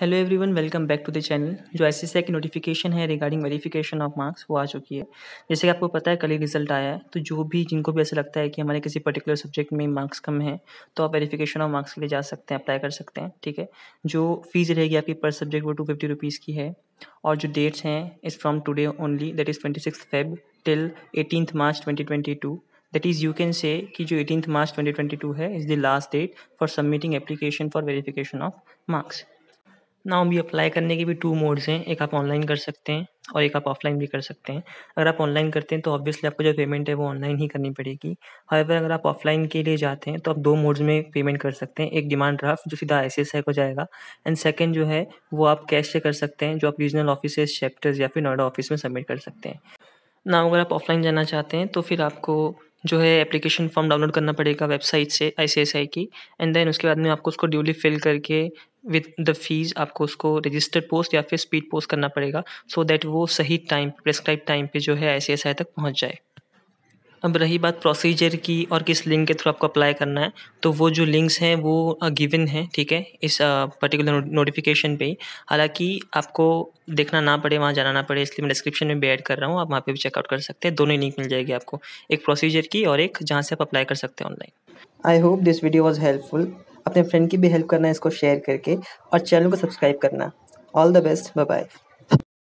hello everyone welcome back to the channel जो S S की notification है regarding verification of marks वो आ चुकी है जैसे कि आपको पता है कल ही रिजल्ट आया है तो जो भी जिनको भी ऐसा लगता है कि हमारे किसी पर्टिकुलर सब्जेक्ट में मार्क्स कम है तो आप वेरिफिकेशन ऑफ मार्क्स के लिए जा सकते हैं अप्लाई कर सकते हैं ठीक है जो फीस रहेगी आपकी पर सब्जेक्ट वो टू फिफ्टी रुपीज़ की है और जो डेट्स हैं is from today only that is twenty six Feb till eighteen March twenty twenty two that is you can say कि जो एटीनथ मार्च टू है is the last date for submitting application for verification of marks now भी apply करने के भी two modes हैं एक आप ऑनलाइन कर सकते हैं और एक आप ऑफलाइन भी कर सकते हैं अगर आप ऑनलाइन करते हैं तो ऑब्वियसली आपको जो पेमेंट है वो ऑनलाइन ही करनी पड़ेगी हाईवर अगर आप ऑफलाइन के लिए जाते हैं तो आप दो मोड्स में पेमेंट कर सकते हैं एक डिमांड ड्राफ्ट जो सीधा एस को जाएगा एंड सेकेंड जो है वो आप कैश से कर सकते हैं जो आप रीजनल ऑफिस चैप्टर्स या फिर नोएडा ऑफिस में सबमिट कर सकते हैं ना अगर आप ऑफलाइन जाना चाहते हैं तो फिर आपको जो है एप्लीकेशन फॉर्म डाउनलोड करना पड़ेगा वेबसाइट से आई की एंड देन उसके बाद में आपको उसको ड्यूली फिल करके विद द फीस आपको उसको रजिस्टर्ड पोस्ट या फिर स्पीड पोस्ट करना पड़ेगा सो so दैट वो सही टाइम प्रेस्क्राइब टाइम पे जो है आई तक पहुंच जाए अब रही बात प्रोसीजर की और किस लिंक के थ्रू आपको अप्लाई करना है तो वो जो लिंक्स हैं वो गिवन uh, हैं ठीक है इस पर्टिकुलर uh, नोटिफिकेशन पे ही हालांकि आपको देखना ना पड़े वहाँ जाना ना पड़े इसलिए मैं डिस्क्रिप्शन में भी ऐड कर रहा हूँ आप वहाँ पे भी चेकआउट कर सकते हैं दोनों लिंक मिल जाएगी आपको एक प्रोसीजर की और एक जहाँ से आप अप्लाई कर सकते हैं online I hope this video was helpful अपने फ्रेंड की भी हेल्प करना इसको शेयर करके और चैनल को सब्सक्राइब करना all the best bye bye